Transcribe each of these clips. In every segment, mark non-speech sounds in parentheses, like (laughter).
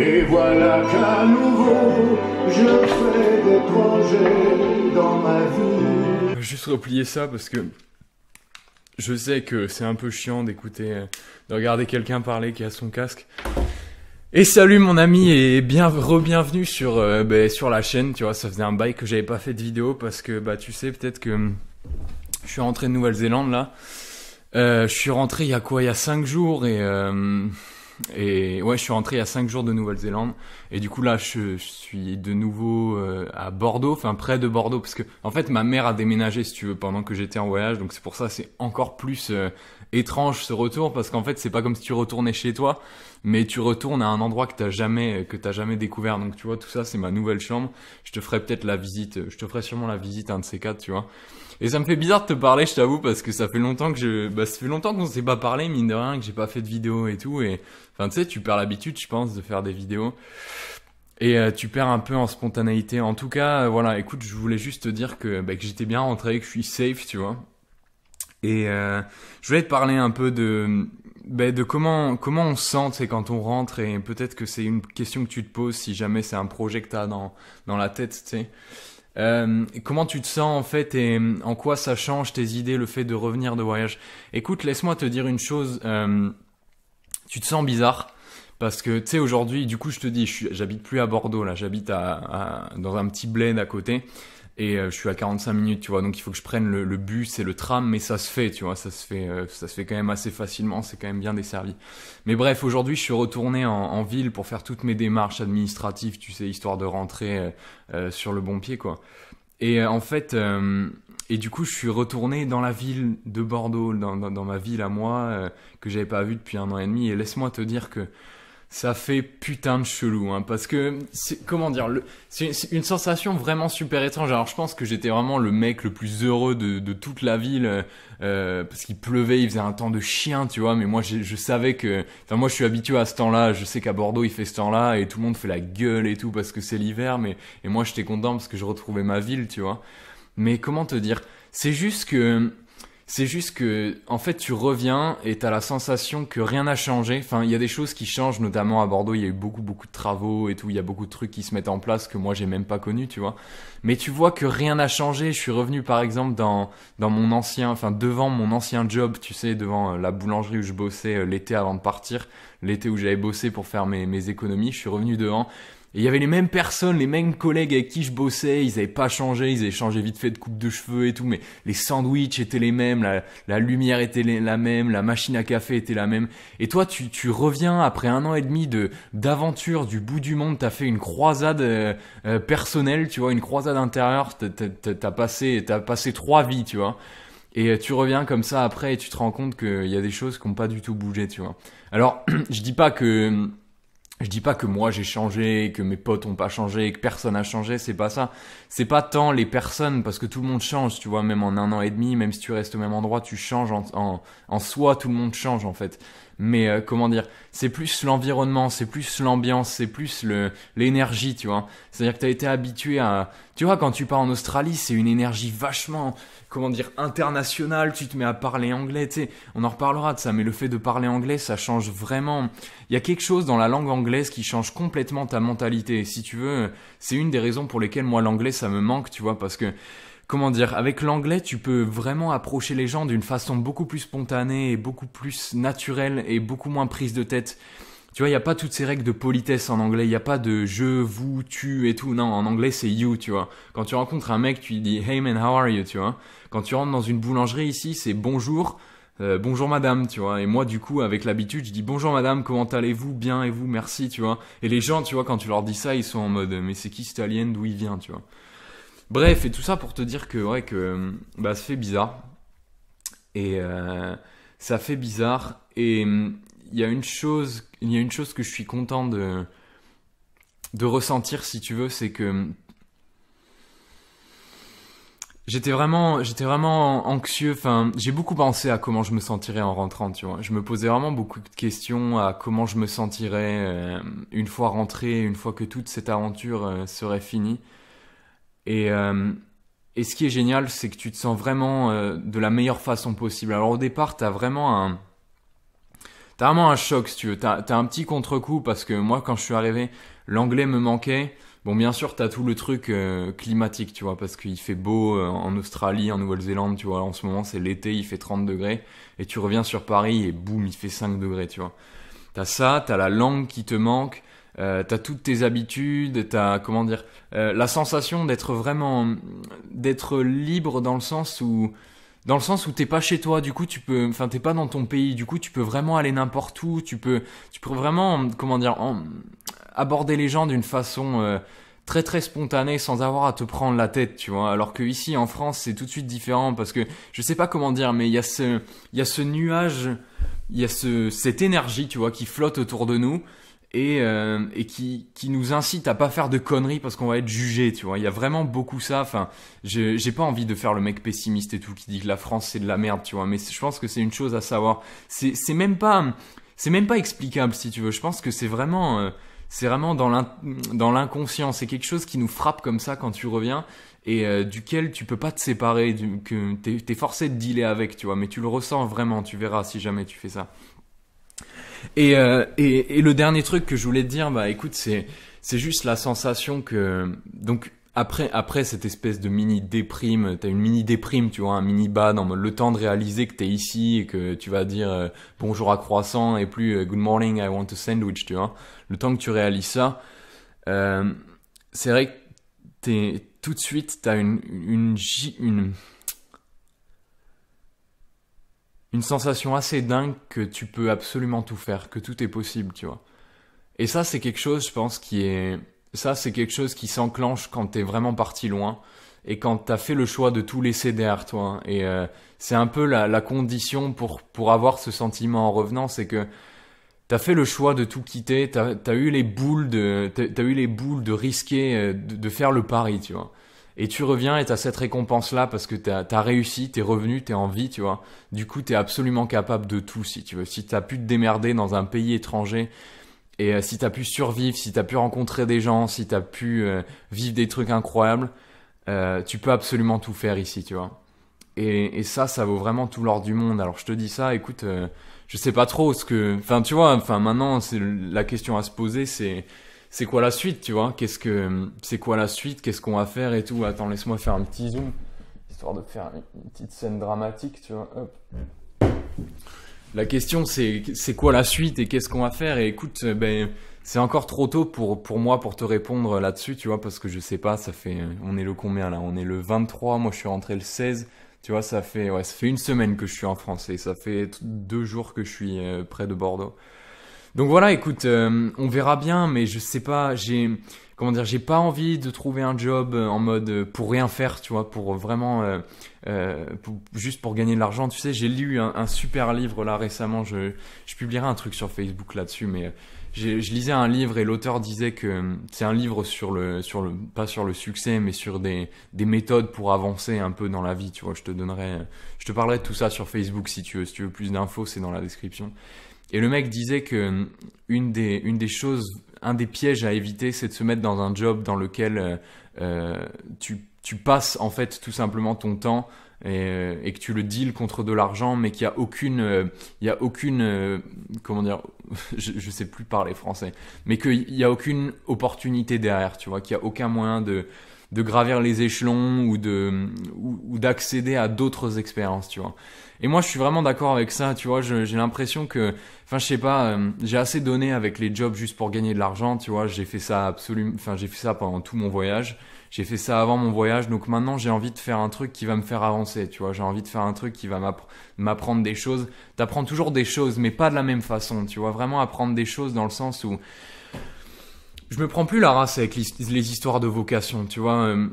Et voilà qu'à nouveau, je fais des projets dans ma vie. Juste replier ça parce que je sais que c'est un peu chiant d'écouter, de regarder quelqu'un parler qui a son casque. Et salut mon ami et bien re-bienvenue sur, euh, ben, sur la chaîne, tu vois, ça faisait un bail que j'avais pas fait de vidéo parce que bah tu sais peut-être que je suis rentré de Nouvelle-Zélande là. Euh, je suis rentré il y a quoi Il y a 5 jours et... Euh, et ouais, je suis rentré il y a 5 jours de Nouvelle-Zélande. Et du coup, là, je, suis de nouveau euh, à Bordeaux, enfin près de Bordeaux, parce que en fait, ma mère a déménagé, si tu veux, pendant que j'étais en voyage. Donc c'est pour ça, c'est encore plus euh, étrange ce retour, parce qu'en fait, c'est pas comme si tu retournais chez toi mais tu retournes à un endroit que t'as jamais que t'as jamais découvert. Donc tu vois, tout ça, c'est ma nouvelle chambre. Je te ferai peut-être la visite. Je te ferai sûrement la visite un de ces quatre, tu vois. Et ça me fait bizarre de te parler, je t'avoue, parce que ça fait longtemps que je, bah, ça fait longtemps qu'on s'est pas parlé, mine de rien, que j'ai pas fait de vidéo et tout. Et enfin, tu sais, tu perds l'habitude, je pense, de faire des vidéos. Et euh, tu perds un peu en spontanéité. En tout cas, euh, voilà, écoute, je voulais juste te dire que, bah, que j'étais bien rentré, que je suis safe, tu vois. Et euh, je voulais te parler un peu de, bah, de comment comment on sent c'est quand on rentre et peut-être que c'est une question que tu te poses si jamais c'est un projet que tu dans dans la tête tu euh, comment tu te sens en fait et euh, en quoi ça change tes idées le fait de revenir de voyage écoute laisse-moi te dire une chose euh, tu te sens bizarre parce que tu sais aujourd'hui du coup je te dis j'habite plus à Bordeaux là j'habite dans un petit bled à côté et euh, je suis à 45 minutes, tu vois. Donc il faut que je prenne le, bus et le tram, mais ça se fait, tu vois. Ça se fait, euh, ça se fait quand même assez facilement. C'est quand même bien desservi. Mais bref, aujourd'hui, je suis retourné en, ville pour faire toutes mes démarches administratives, tu sais, histoire de rentrer euh, sur le bon pied, quoi. Et en fait, et du coup, je suis retourné dans la ville de Bordeaux, dans, ma ville à moi que j'avais pas vue depuis un an et demi. Et laisse-moi te dire que ça fait putain de chelou, hein, parce que, comment dire, c'est une sensation vraiment super étrange. Alors je pense que j'étais vraiment le mec le plus heureux de, toute la ville, euh, euh, parce qu'il pleuvait, il faisait un temps de chien, tu vois, mais moi je savais que, enfin moi je suis habitué à ce temps-là, je sais qu'à Bordeaux il fait ce temps-là, et tout le monde fait la gueule et tout, parce que c'est l'hiver, mais et moi j'étais content parce que je retrouvais ma ville, tu vois. Mais comment te dire, c'est juste que c'est juste que, en fait, tu reviens et t'as la sensation que rien n'a changé. Enfin, il y a des choses qui changent, notamment à Bordeaux, il y a eu beaucoup, beaucoup de travaux et tout. Il y a beaucoup de trucs qui se mettent en place que moi, j'ai même pas connu, tu vois. Mais tu vois que rien n'a changé. Je suis revenu, par exemple, dans, dans mon ancien, enfin, devant mon ancien job, tu sais, devant euh, la boulangerie où je bossais euh, l'été avant de partir, l'été où j'avais bossé pour faire mes, mes économies. Je suis revenu devant et il y avait les mêmes personnes, les mêmes collègues avec qui je bossais, ils n'avaient pas changé, ils avaient changé vite fait de coupe de cheveux et tout, mais les sandwichs étaient les mêmes, la, lumière était la même, la machine à café était la même. Et toi, tu, tu reviens après un an et demi de d'aventure du bout du monde, t'as fait une croisade euh, euh, personnelle, tu vois, une croisade intérieure, t'as passé, as passé trois vies, tu vois. Et euh, tu reviens comme ça après et tu te rends compte qu'il y a des choses qui n'ont pas du tout bougé, tu vois. Alors, (clears throat) je dis pas que je dis pas que moi j'ai changé, que mes potes ont pas changé, que personne a changé, c'est pas ça. C'est pas tant les personnes, parce que tout le monde change, tu vois, même en un an et demi, même si tu restes au même endroit, tu changes en, en, en soi, tout le monde change en fait mais euh, comment dire, c'est plus l'environnement, c'est plus l'ambiance, c'est plus le l'énergie, tu vois. C'est-à-dire que t'as été habitué à, tu vois, quand tu pars en Australie, c'est une énergie vachement, comment dire, internationale. Tu te mets à parler anglais, tu sais. On en reparlera de ça, mais le fait de parler anglais, ça change vraiment. Il y a quelque chose dans la langue anglaise qui change complètement ta mentalité. Si tu veux, c'est une des raisons pour lesquelles moi l'anglais ça me manque, tu vois, parce que comment dire, avec l'anglais, tu peux vraiment approcher les gens d'une façon beaucoup plus spontanée et beaucoup plus naturelle et beaucoup moins prise de tête. Tu vois, il n'y a pas toutes ces règles de politesse en anglais, il n'y a pas de je, vous, tu et tout. Non, en anglais, c'est you, tu vois. Quand tu rencontres un mec, tu lui dis hey man, how are you, tu vois. Quand tu rentres dans une boulangerie ici, c'est bonjour, euh, bonjour madame, tu vois. Et moi, du coup, avec l'habitude, je dis bonjour madame, comment allez-vous, bien et vous, merci, tu vois. Et les gens, tu vois, quand tu leur dis ça, ils sont en mode mais c'est qui cet alien, d'où il vient, tu vois. Bref, et tout ça pour te dire que, ouais, que bah, ça fait bizarre. Et euh, ça fait bizarre. Et hum, il y, a une chose, y a une chose que je suis content de, de ressentir, si tu veux, c'est que hum, j'étais vraiment, j'étais vraiment anxieux. Enfin, j'ai beaucoup pensé à comment je me sentirais en rentrant, tu vois. Je me posais vraiment beaucoup de questions à comment je me sentirais euh, une fois rentré, une fois que toute cette aventure euh, serait finie. Euh, et, ce qui est génial, c'est que tu te sens vraiment euh, de la meilleure façon possible. Alors au départ, t'as vraiment un... T'as vraiment un choc, si tu veux. T'as as un petit contre-coup parce que moi, quand je suis arrivé, l'anglais me manquait. Bon, bien sûr, t'as tout le truc euh, climatique, tu vois, parce qu'il fait beau en Australie, en Nouvelle-Zélande, tu vois. En ce moment, c'est l'été, il fait 30 degrés. Et tu reviens sur Paris et boum, il fait 5 degrés, tu vois. T'as ça, t'as la langue qui te manque. Euh, t'as toutes tes habitudes, t'as comment dire euh, la sensation d'être vraiment d'être libre dans le sens où dans le sens où t'es pas chez toi, du coup tu peux, enfin t'es pas dans ton pays, du coup tu peux vraiment aller n'importe où, tu peux, tu peux vraiment comment dire aborder les gens d'une façon euh, très très spontanée sans avoir à te prendre la tête, tu vois. Alors que ici en France c'est tout de suite différent parce que je sais pas comment dire, mais il y a ce, il a ce nuage, il y a ce, cette énergie, tu vois, qui flotte autour de nous et, euh, et qui, qui, nous incite à pas faire de conneries parce qu'on va être jugé, tu vois. Il y a vraiment beaucoup ça. Enfin, j'ai pas envie de faire le mec pessimiste et tout qui dit que la France c'est de la merde, tu vois. Mais je pense que c'est une chose à savoir. C'est même pas, c'est même pas explicable si tu veux. Je pense que c'est vraiment, euh, c'est vraiment dans l'inconscient. C'est quelque chose qui nous frappe comme ça quand tu reviens et euh, duquel tu peux pas te séparer, que t'es es forcé de dealer avec, tu vois. Mais tu le ressens vraiment. Tu verras si jamais tu fais ça. Euh, et, et, le dernier truc que je voulais te dire, bah écoute, c'est c'est juste la sensation que donc après après cette espèce de mini déprime, t'as une mini déprime, tu vois, un mini bad dans le temps de réaliser que t'es ici et que tu vas dire euh, bonjour à croissant et plus euh, good morning I want a sandwich, tu vois. Le temps que tu réalises ça, c'est vrai que t'es tout de suite t'as une une, une, une une sensation assez dingue que tu peux absolument tout faire, que tout est possible, tu vois. Et ça, c'est quelque chose, je pense, qui est. Ça, c'est quelque chose qui s'enclenche quand t'es vraiment parti loin et quand t'as fait le choix de tout laisser derrière toi. Hein. Et euh, c'est un peu la, condition pour, pour avoir ce sentiment en revenant, c'est que t'as fait le choix de tout quitter, t'as as eu les boules de, t'as eu les boules de risquer, euh, de faire le pari, tu vois et tu reviens et as cette récompense là parce que tu as réussi, t'es revenu, t'es en vie, tu vois. Du coup, tu es absolument capable de tout si tu veux. Si tu as pu te démerder dans un pays étranger et euh, si si as pu survivre, si tu as pu rencontrer des gens, si tu as pu euh, vivre des trucs incroyables, euh, tu peux absolument tout faire ici, tu vois. Et, et ça, ça vaut vraiment tout l'or du monde. Alors je te dis ça, écoute, je sais pas trop ce que, enfin tu vois, enfin maintenant c'est la question à se poser, c'est c'est quoi la suite, tu vois Qu'est-ce que c'est quoi la suite Qu'est-ce qu'on va faire et tout Attends, laisse-moi faire un petit zoom histoire de faire une petite scène dramatique, tu vois. La question c'est c'est quoi la suite et qu'est-ce qu'on va faire Et écoute, euh, ben c'est encore trop tôt pour pour moi pour te répondre là-dessus, tu vois, parce que je sais pas, ça fait on est le combien là On est le 23, moi je suis rentré le 16. Tu vois, ça fait ouais, ça fait une semaine que je suis en France et ça fait deux jours que je suis euh, près de Bordeaux. Donc voilà, écoute, euh, on verra bien, mais je sais pas, j'ai comment dire, j'ai pas envie de trouver un job euh, en mode euh, pour rien faire, tu vois, pour vraiment juste pour gagner de l'argent. Tu sais, j'ai lu un, super livre là récemment. Je, publierai un truc sur Facebook là-dessus, mais je, lisais un livre et l'auteur disait que c'est un livre sur le sur le pas sur le succès, mais sur des des méthodes pour avancer un peu dans la vie. Tu vois, je te donnerai, je te parlerai de tout ça sur Facebook si tu veux. Si tu veux plus d'infos, c'est dans la description. Et le mec disait que hum, une des, une des choses, un des pièges à éviter, c'est de se mettre dans un job dans lequel euh, euh, tu, passes en fait tout simplement ton temps euh, et, que tu le deals contre de l'argent, mais qu'il n'y a aucune, il y a aucune, comment dire, (laughs) je, sais plus parler français, mais qu'il n'y a aucune opportunité derrière, tu vois, qu'il n'y a aucun moyen de de gravir les échelons ou de ou, d'accéder à d'autres expériences, tu vois. Et moi, je suis vraiment d'accord avec ça, tu vois. J'ai l'impression que, enfin, je sais pas, euh, j'ai assez donné avec les jobs juste pour gagner de l'argent, tu vois. J'ai fait ça absolument, enfin, j'ai fait ça pendant tout mon voyage. J'ai fait ça avant mon voyage, donc maintenant j'ai envie de faire un truc qui va me faire avancer, tu vois. J'ai envie de faire un truc qui va m'apprendre des choses. T'apprends toujours des choses, mais pas de la même façon, tu vois. Vraiment apprendre des choses dans le sens où je me prends plus la race avec les histoires de vocation, tu vois. Euh,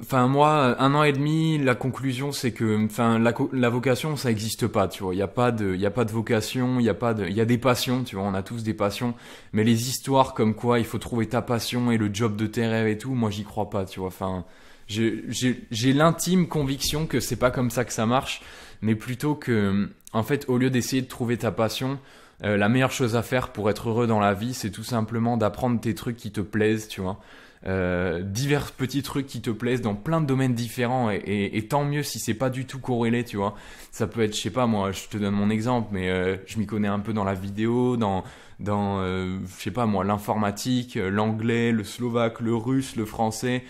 enfin, moi, un an et demi, la conclusion, c'est que, enfin, la, vocation, ça n'existe pas, tu vois. Il n'y a pas de, il a pas de vocation, il y a pas de, il y a des passions, tu vois. On a tous des passions, mais les histoires comme quoi il faut trouver ta passion et le job de tes rêves et tout, moi, j'y crois pas, tu vois. Enfin, j'ai l'intime conviction que c'est pas comme ça que ça marche, mais plutôt que, en fait, au lieu d'essayer de trouver ta passion, euh, la meilleure chose à faire pour être heureux dans la vie, c'est tout simplement d'apprendre tes trucs qui te plaisent, tu vois. Euh, divers petits trucs qui te plaisent dans plein de domaines différents et, tant mieux si c'est pas du tout corrélé tu vois ça peut être je sais pas moi je te donne mon exemple mais euh, je m'y connais un peu dans la vidéo dans dans euh, je sais pas moi l'informatique l'anglais le slovaque le russe le français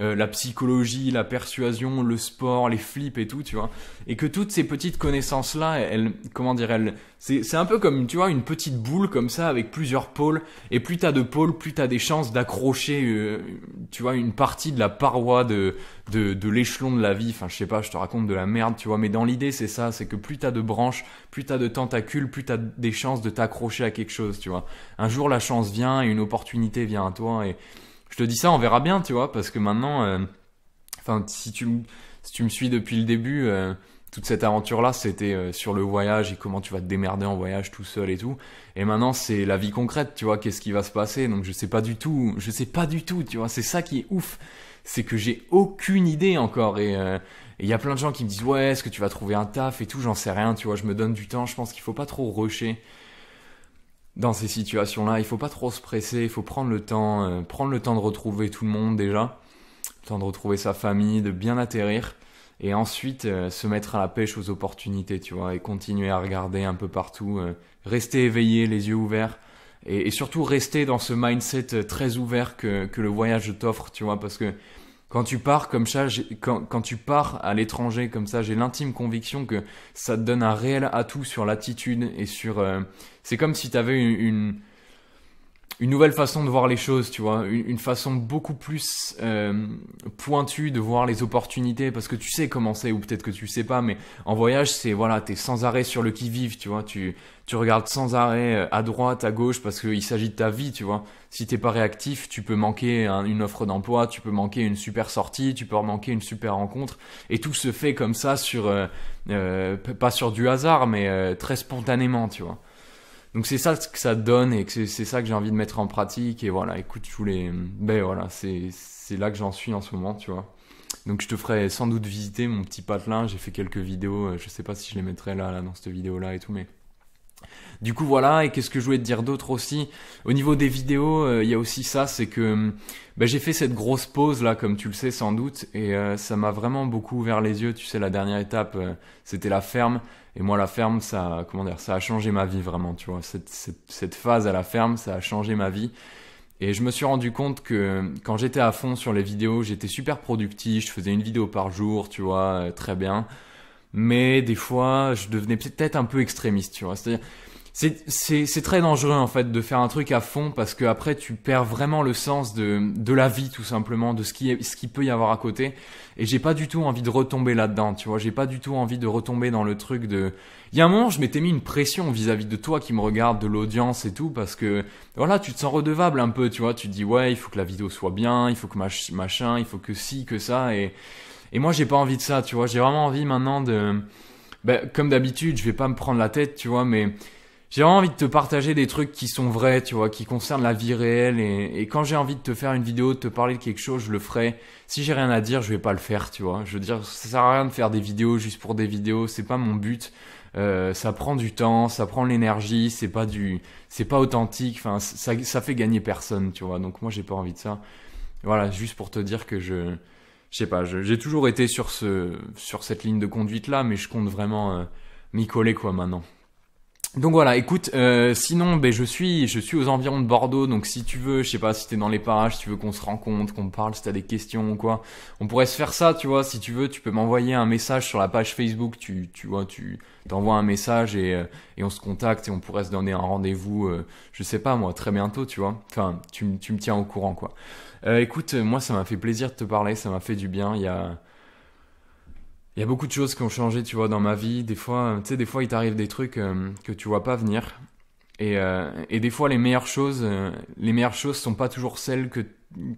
euh, la psychologie, la persuasion, le sport, les flips et tout, tu vois. Et que toutes ces petites connaissances-là, elles, comment dire, elles, c'est un peu comme, tu vois, une petite boule comme ça avec plusieurs pôles. Et plus t'as de pôles, plus t'as des chances d'accrocher, euh, tu vois, une partie de la paroi de, de, de l'échelon de la vie. Enfin, je sais pas, je te raconte de la merde, tu vois. Mais dans l'idée, c'est ça, c'est que plus t'as de branches, plus t'as de tentacules, plus t'as des chances de t'accrocher à quelque chose, tu vois. Un jour, la chance vient et une opportunité vient à toi et je te dis ça, on verra bien, tu vois, parce que maintenant, euh, enfin, si tu, me suis depuis le début, euh, toute cette aventure-là, c'était euh, sur le voyage et comment tu vas te démerder en voyage tout seul et tout. Et maintenant, c'est la vie concrète, tu vois, qu'est-ce qui va se passer. Donc, je sais pas du tout, je sais pas du tout, tu vois, c'est ça qui est ouf. C'est que j'ai aucune idée encore. Et il y a plein de gens qui me disent, ouais, est-ce que tu vas trouver un taf et tout, j'en sais rien, tu vois, je me donne du temps, je pense qu'il faut pas trop rusher dans ces situations-là. Il faut pas trop se presser, il faut prendre le temps, euh, prendre le temps de retrouver tout le monde déjà, le temps de retrouver sa famille, de bien atterrir, et ensuite euh, se mettre à la pêche aux opportunités, tu vois, et continuer à regarder un peu partout, euh, rester éveillé, les yeux ouverts, et, surtout rester dans ce mindset très ouvert que le voyage t'offre, tu vois, parce que quand tu pars comme ça, quand, tu pars à l'étranger comme ça, j'ai l'intime conviction que ça te donne un réel atout sur l'attitude et sur. Euh, c'est comme si tu avais une une nouvelle façon de voir les choses, tu vois, une, façon beaucoup plus euh, pointue de voir les opportunités, parce que tu sais comment c'est, ou peut-être que tu sais pas, mais en voyage, c'est voilà, tu es sans arrêt sur le qui-vive, tu vois, tu, regardes sans arrêt euh, à droite, à gauche, parce qu'il s'agit de ta vie, tu vois. Si tu t'es pas réactif, tu peux manquer une offre d'emploi, tu peux manquer une super sortie, tu peux manquer une super rencontre, et tout se fait comme ça sur, euh, pas sur du hasard, mais très spontanément, tu vois. Donc c'est ça ce que ça donne et que c'est ça que j'ai envie de mettre en pratique. Et voilà, écoute, je les Ben voilà, c'est là que j'en suis en ce moment, tu vois. Donc je te ferai sans doute visiter mon petit patelin. J'ai fait quelques vidéos. Euh, je sais pas si je les mettrai là, là dans cette vidéo là et tout, mais du coup, voilà. Et qu'est-ce que je voulais te dire d'autre aussi Au niveau des vidéos, euh, il y a aussi ça, c'est que hum, bah, j'ai fait cette grosse pause là, comme tu le sais sans doute, et euh, ça m'a vraiment beaucoup ouvert les yeux. Tu sais, la dernière étape, euh, c'était la ferme. Et moi, la ferme, ça, comment dire, ça a changé ma vie vraiment. Tu vois, cette, cette phase à la ferme, ça a changé ma vie. Et je me suis rendu compte que hum, quand j'étais à fond sur les vidéos, j'étais super productif, je faisais une vidéo par jour, tu vois, très bien. Mais des fois, je devenais peut-être un peu extrémiste, tu vois. C'est-à-dire, c'est c'est très dangereux en fait de faire un truc à fond parce que après tu perds vraiment le sens de, de la vie tout simplement de ce qui est, ce qui peut y avoir à côté et j'ai pas du tout envie de retomber là-dedans tu vois j'ai pas du tout envie de retomber dans le truc de il y a un moment je m'étais mis une pression vis-à-vis de toi qui me regarde de l'audience et tout parce que voilà tu te sens redevable un peu tu vois tu te dis ouais il faut que la vidéo soit bien il faut que machin il faut que si que ça et et moi j'ai pas envie de ça tu vois j'ai vraiment envie maintenant de ben comme d'habitude je vais pas me prendre la tête tu vois mais j'ai vraiment envie de te partager des trucs qui sont vrais, tu vois, qui concernent la vie réelle. Et, quand j'ai envie de te faire une vidéo, de te parler de quelque chose, je le ferai. Si j'ai rien à dire, je vais pas le faire, tu vois. Je veux dire, ça sert à rien de faire des vidéos juste pour des vidéos. C'est pas mon but. Euh, ça prend du temps, ça prend l'énergie. C'est pas du, c'est pas authentique. Enfin, ça, ça fait gagner personne, tu vois. Donc moi, j'ai pas envie de ça. Voilà, juste pour te dire que je, je sais pas. J'ai toujours été sur ce, sur cette ligne de conduite là, mais je compte vraiment euh, m'y coller quoi maintenant. Donc voilà, écoute, euh, sinon ben, je suis je suis aux environs de Bordeaux, donc si tu veux, je sais pas, si t'es dans les parages, si tu veux qu'on se rencontre, qu'on parle, si t'as des questions ou quoi, on pourrait se faire ça, tu vois, si tu veux, tu peux m'envoyer un message sur la page Facebook, tu, tu vois, tu t'envoies un message et, euh, et on se contacte et on pourrait se donner un rendez-vous, euh, je sais pas moi, très bientôt, tu vois, enfin, tu, tu me tiens au courant, quoi. écoute, moi ça m'a fait plaisir de te parler, ça m'a fait du bien, il y a il y a beaucoup de choses qui ont changé, tu vois, dans ma vie. Des fois, tu sais, des fois, il t'arrive des trucs euh, que tu vois pas venir. Et, euh, des fois, les meilleures choses, euh, les meilleures choses sont pas toujours celles que,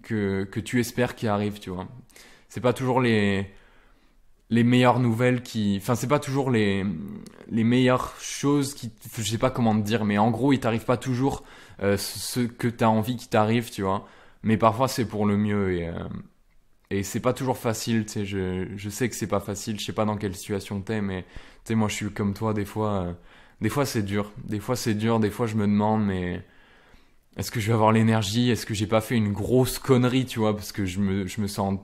que, que tu espères qui arrivent, tu vois. C'est pas toujours les, les meilleures nouvelles qui. Enfin, c'est pas toujours les, les meilleures choses qui. Je sais pas comment te dire, mais en gros, il t'arrive pas toujours ce que t'as envie qui t'arrive, tu vois. Mais parfois, c'est pour le mieux. Et, et c'est pas toujours facile, tu sais, je, je, sais que c'est pas facile, je sais pas dans quelle situation t'es, mais tu sais, moi je suis comme toi, des fois, euh, des fois c'est dur, des fois c'est dur, des fois je me demande, mais est-ce que je vais avoir l'énergie, est-ce que j'ai pas fait une grosse connerie, tu vois, parce que je me, je me sens,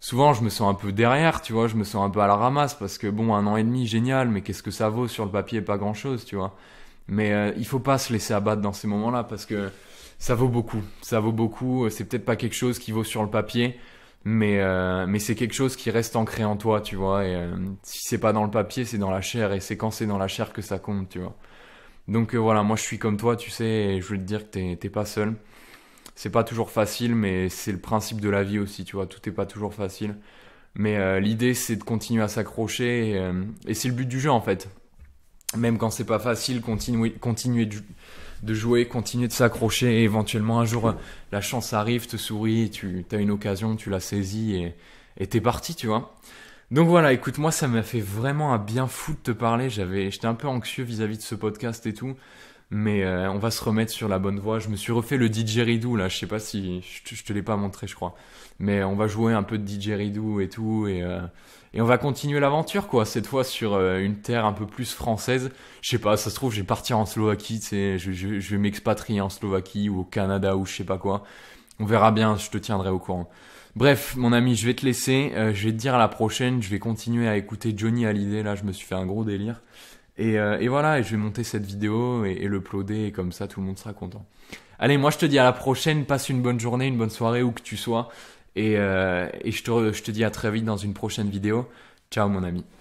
souvent je me sens un peu derrière, tu vois, je me sens un peu à la ramasse, parce que bon, un an et demi, génial, mais qu'est-ce que ça vaut sur le papier, pas grand-chose, tu vois. Mais euh, il faut pas se laisser abattre dans ces moments-là, parce que ça vaut beaucoup, ça vaut beaucoup, c'est peut-être pas quelque chose qui vaut sur le papier, mais euh, mais c'est quelque chose qui reste ancré en toi tu vois et euh, si c'est pas dans le papier c'est dans la chair et c'est quand c'est dans la chair que ça compte tu vois donc euh, voilà moi je suis comme toi tu sais et je veux te dire que t'es pas seul c'est pas toujours facile mais c'est le principe de la vie aussi tu vois tout est pas toujours facile mais l'idée c'est de continuer à s'accrocher et, c'est le but du jeu en fait même quand c'est pas facile continuer continuer du de jouer, continuer de s'accrocher et éventuellement un jour euh, la chance arrive, te sourit, tu as une occasion, tu la saisis et t'es parti, tu vois. Donc voilà, écoute, moi ça m'a fait vraiment un bien fou de te parler. J'avais, j'étais un peu anxieux vis-à-vis de ce podcast et tout, mais euh, on va se remettre sur la bonne voie. Je me suis refait le didgeridoo là, je sais pas si je te, l'ai pas montré, je crois, mais on va jouer un peu de didgeridoo et tout et euh, et on va continuer l'aventure, quoi. Cette fois sur euh, une terre un peu plus française. Je sais pas, ça se trouve, je vais partir en Slovaquie, je, je, je vais m'expatrier en Slovaquie ou au Canada ou je sais pas quoi. On verra bien, je te tiendrai au courant. Bref, mon ami, je vais te laisser. Euh, je vais te dire à la prochaine. Je vais continuer à écouter Johnny Hallyday. Là, je me suis fait un gros délire. Et, euh, voilà, et je vais monter cette vidéo et, et l'uploader. Et comme ça, tout le monde sera content. Allez, moi, je te dis à la prochaine. Passe une bonne journée, une bonne soirée, où que tu sois. Euh, et, je, te, je te dis à très vite dans une prochaine vidéo. Ciao mon ami.